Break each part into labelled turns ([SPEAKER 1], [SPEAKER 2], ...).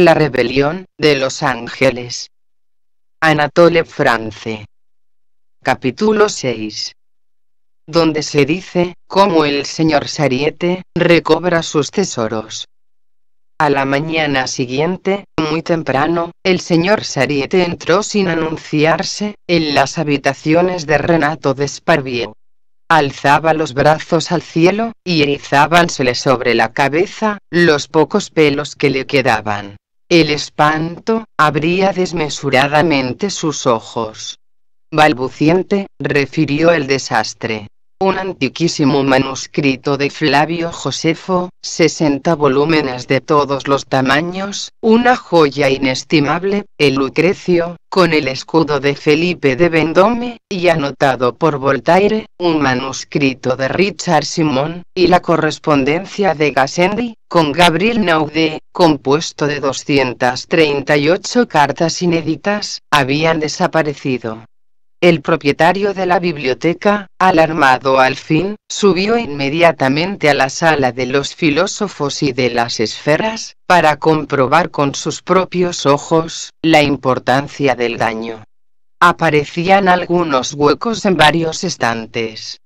[SPEAKER 1] La rebelión de los ángeles. Anatole France. Capítulo 6. Donde se dice cómo el señor Sariete recobra sus tesoros. A la mañana siguiente, muy temprano, el señor Sariete entró sin anunciarse en las habitaciones de Renato Desparvieu. Alzaba los brazos al cielo, y erizábansele sobre la cabeza los pocos pelos que le quedaban. El espanto abría desmesuradamente sus ojos. Balbuciente, refirió el desastre. Un antiquísimo manuscrito de Flavio Josefo, 60 volúmenes de todos los tamaños, una joya inestimable, el Lucrecio, con el escudo de Felipe de Vendôme, y anotado por Voltaire, un manuscrito de Richard Simon, y la correspondencia de Gassendi, con Gabriel Naude, compuesto de 238 cartas inéditas, habían desaparecido. El propietario de la biblioteca, alarmado al fin, subió inmediatamente a la sala de los filósofos y de las esferas, para comprobar con sus propios ojos la importancia del daño. Aparecían algunos huecos en varios estantes,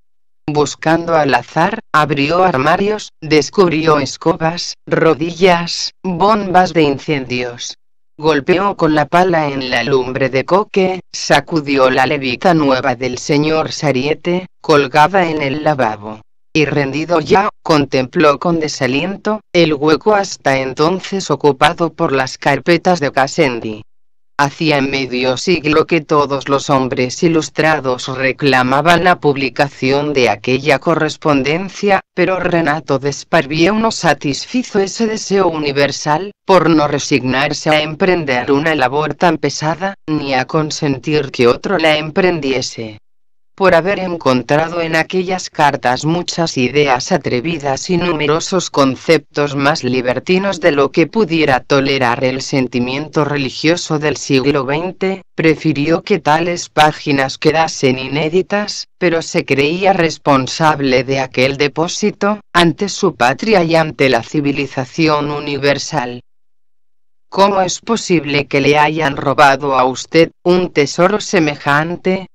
[SPEAKER 1] buscando al azar, abrió armarios, descubrió escobas, rodillas, bombas de incendios. Golpeó con la pala en la lumbre de coque, sacudió la levita nueva del señor Sariete, colgada en el lavabo. Y rendido ya, contempló con desaliento, el hueco hasta entonces ocupado por las carpetas de Casendi. Hacía medio siglo que todos los hombres ilustrados reclamaban la publicación de aquella correspondencia, pero Renato Desparvía no satisfizo ese deseo universal, por no resignarse a emprender una labor tan pesada, ni a consentir que otro la emprendiese por haber encontrado en aquellas cartas muchas ideas atrevidas y numerosos conceptos más libertinos de lo que pudiera tolerar el sentimiento religioso del siglo XX, prefirió que tales páginas quedasen inéditas, pero se creía responsable de aquel depósito, ante su patria y ante la civilización universal. ¿Cómo es posible que le hayan robado a usted un tesoro semejante?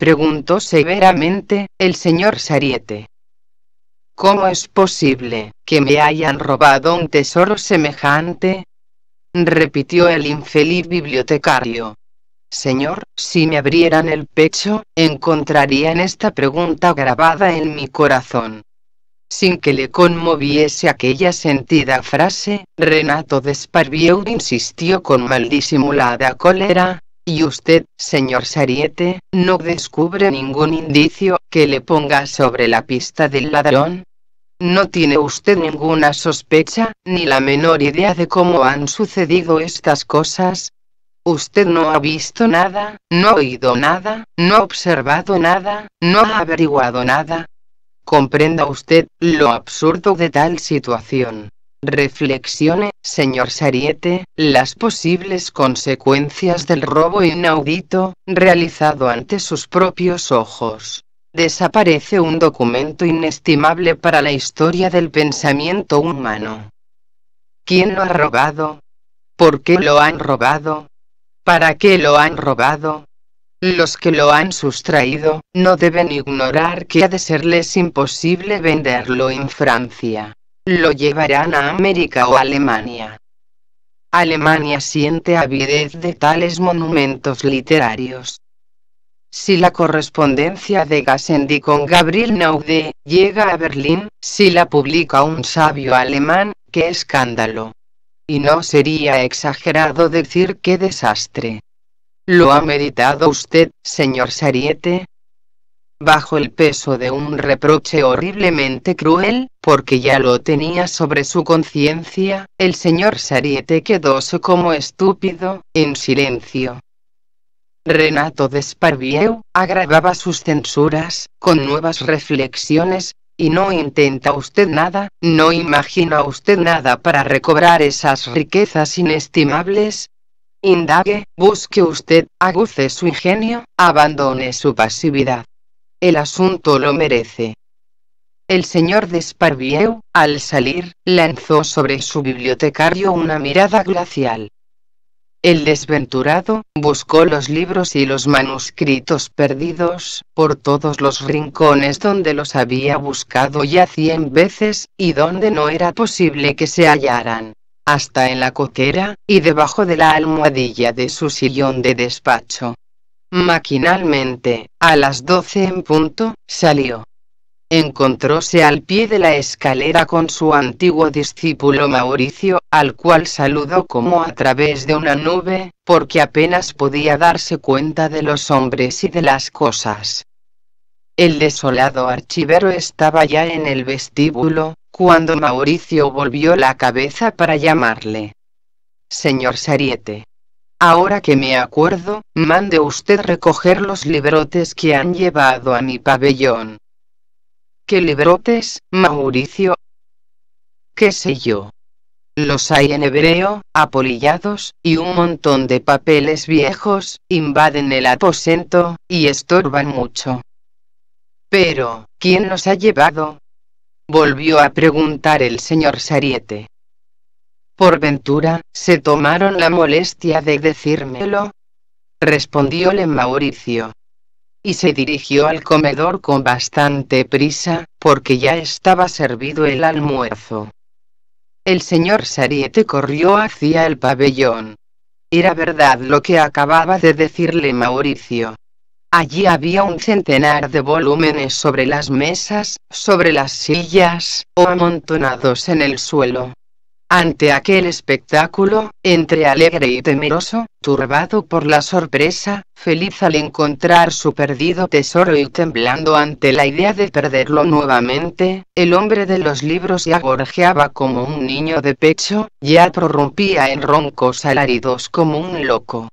[SPEAKER 1] preguntó severamente el señor Sariete. ¿Cómo es posible que me hayan robado un tesoro semejante? repitió el infeliz bibliotecario. Señor, si me abrieran el pecho, encontrarían esta pregunta grabada en mi corazón. Sin que le conmoviese aquella sentida frase, Renato Desparvieu insistió con mal disimulada cólera, y usted, señor Sariete, no descubre ningún indicio que le ponga sobre la pista del ladrón. ¿No tiene usted ninguna sospecha, ni la menor idea de cómo han sucedido estas cosas? Usted no ha visto nada, no ha oído nada, no ha observado nada, no ha averiguado nada. Comprenda usted lo absurdo de tal situación. Reflexione, señor Sariete, las posibles consecuencias del robo inaudito, realizado ante sus propios ojos. Desaparece un documento inestimable para la historia del pensamiento humano. ¿Quién lo ha robado? ¿Por qué lo han robado? ¿Para qué lo han robado? Los que lo han sustraído, no deben ignorar que ha de serles imposible venderlo en Francia lo llevarán a América o Alemania. Alemania siente avidez de tales monumentos literarios. Si la correspondencia de Gassendi con Gabriel Naude llega a Berlín, si la publica un sabio alemán, qué escándalo. Y no sería exagerado decir qué desastre. ¿Lo ha meditado usted, señor Sariete? bajo el peso de un reproche horriblemente cruel, porque ya lo tenía sobre su conciencia, el señor Sariete quedóse como estúpido, en silencio. Renato Desparvieu agravaba sus censuras, con nuevas reflexiones, y no intenta usted nada, no imagina usted nada para recobrar esas riquezas inestimables, Indague, busque usted, aguce su ingenio, abandone su pasividad. El asunto lo merece. El señor Desparvieu, al salir, lanzó sobre su bibliotecario una mirada glacial. El desventurado buscó los libros y los manuscritos perdidos, por todos los rincones donde los había buscado ya cien veces, y donde no era posible que se hallaran, hasta en la coquera, y debajo de la almohadilla de su sillón de despacho. Maquinalmente, a las doce en punto, salió. Encontróse al pie de la escalera con su antiguo discípulo Mauricio, al cual saludó como a través de una nube, porque apenas podía darse cuenta de los hombres y de las cosas. El desolado archivero estaba ya en el vestíbulo, cuando Mauricio volvió la cabeza para llamarle. Señor Sariete. Ahora que me acuerdo, mande usted recoger los librotes que han llevado a mi pabellón. ¿Qué librotes, Mauricio? ¿Qué sé yo? Los hay en hebreo, apolillados, y un montón de papeles viejos, invaden el aposento, y estorban mucho. Pero, ¿quién los ha llevado? Volvió a preguntar el señor Sariete. Por ventura, se tomaron la molestia de decírmelo. Respondióle Mauricio. Y se dirigió al comedor con bastante prisa, porque ya estaba servido el almuerzo. El señor Sariete corrió hacia el pabellón. Era verdad lo que acababa de decirle Mauricio. Allí había un centenar de volúmenes sobre las mesas, sobre las sillas, o amontonados en el suelo. Ante aquel espectáculo, entre alegre y temeroso, turbado por la sorpresa, feliz al encontrar su perdido tesoro y temblando ante la idea de perderlo nuevamente, el hombre de los libros ya gorjeaba como un niño de pecho, ya prorrumpía en roncos alaridos como un loco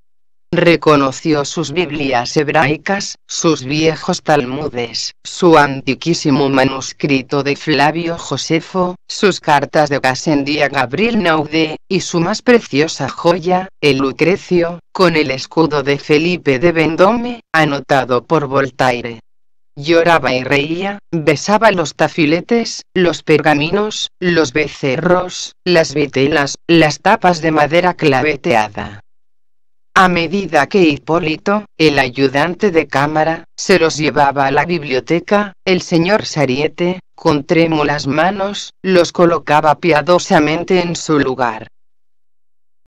[SPEAKER 1] reconoció sus Biblias hebraicas, sus viejos Talmudes, su antiquísimo manuscrito de Flavio Josefo, sus cartas de Casendía Gabriel Naude, y su más preciosa joya, el Lucrecio, con el escudo de Felipe de Vendôme, anotado por Voltaire lloraba y reía, besaba los tafiletes, los pergaminos, los becerros, las vitelas, las tapas de madera claveteada, a medida que Hipólito, el ayudante de cámara, se los llevaba a la biblioteca, el señor Sariete, con trémulas manos, los colocaba piadosamente en su lugar.